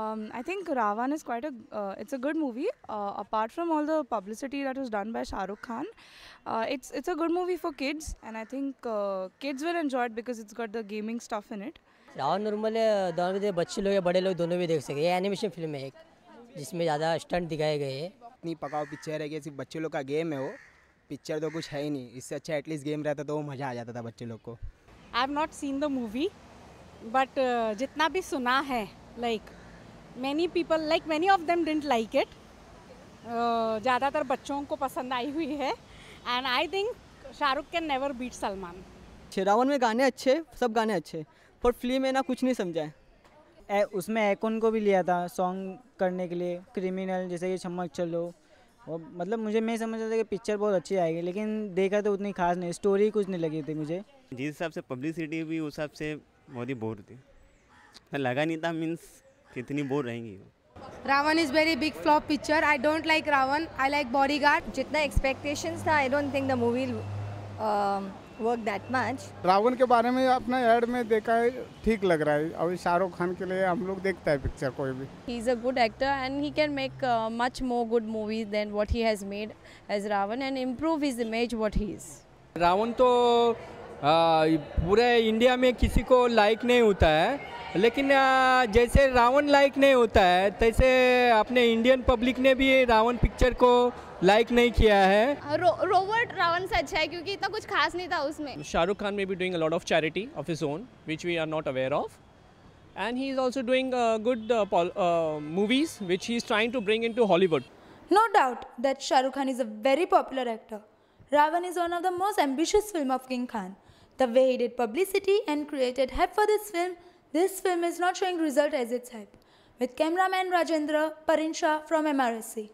Um, I think Ravan is quite a uh, it's a good movie. Uh, apart from all the publicity that was done by Shah Rukh Khan, uh, it's it's a good movie for kids, and I think uh, kids will enjoy it because it's got the gaming stuff in it. Ravan normal दोनों भी बच्चे लोग या बड़े लोग दोनों भी देख सकते हैं एनिमेशन फिल्म है एक जिसमें ज़्यादा स्टंट दिखाए गए हैं इतनी पकाओ पिक्चर है कि सिर्फ बच्चे लोग का गेम है वो पिक्चर तो कुछ है ही नहीं इससे अच्छा एटलीस्ट गेम रहता तो वो मज़ा आ जाता था बच्चे लोग को I have not seen the movie but जितना भी सुना है like, many people like many of them don't like it ज़्यादातर बच्चों को पसंद आई हुई है and I think Shahrukh can never beat Salman Ravan में गाने अच्छे सब गाने अच्छे पर फिल्म में ना कुछ नहीं समझा है उसमें एकोन को भी लिया था सॉन्ग करने के लिए क्रिमिनल जैसे कि चम्मच चलो वो मतलब मुझे मैं समझ रहा था कि पिक्चर बहुत अच्छी आएगी लेकिन देखा तो उतनी खास नहीं स्टोरी कुछ नहीं लगी थी मुझे जिस हिसाब से पब्लिसिटी भी उस हिसाब से बहुत ही बोर थी लगा नहीं था मीन्स कितनी बोर रहेंगी Ravan is very big flop picture I don't like Ravan I like bodyguard जितना एक्सपेक्टेशन था I don't think the movie work that much Ravan के बारे में आपने एड में देखा है ठीक लग रहा है अभी शाहरुख खान के लिए हम लोग देखता है पिक्चर कोई भी he is a good actor and he can make much more good movies then what he has made as Ravan and improve his image what he is Ravan तो आ, uh, पूरे इंडिया में किसी को लाइक नहीं होता है लेकिन जैसे रावण लाइक नहीं होता है तैसे अपने इंडियन पब्लिक ने भी रावण पिक्चर को लाइक नहीं किया है रो, रोबोट रावण से अच्छा है क्योंकि इतना कुछ खास नहीं था उसमें शाहरुख खान में भी doing lot of charity of is own which we are not aware of and he is also doing good movies which he is trying to bring in to Hollywood no doubt that Shahrukh Khan is a very popular actor Ravan is one of the most ambitious film of king Khan the way he did publicity and created hype for this film This film is not showing result as its hype. With cameraman Rajendra Parinsha from MRSC.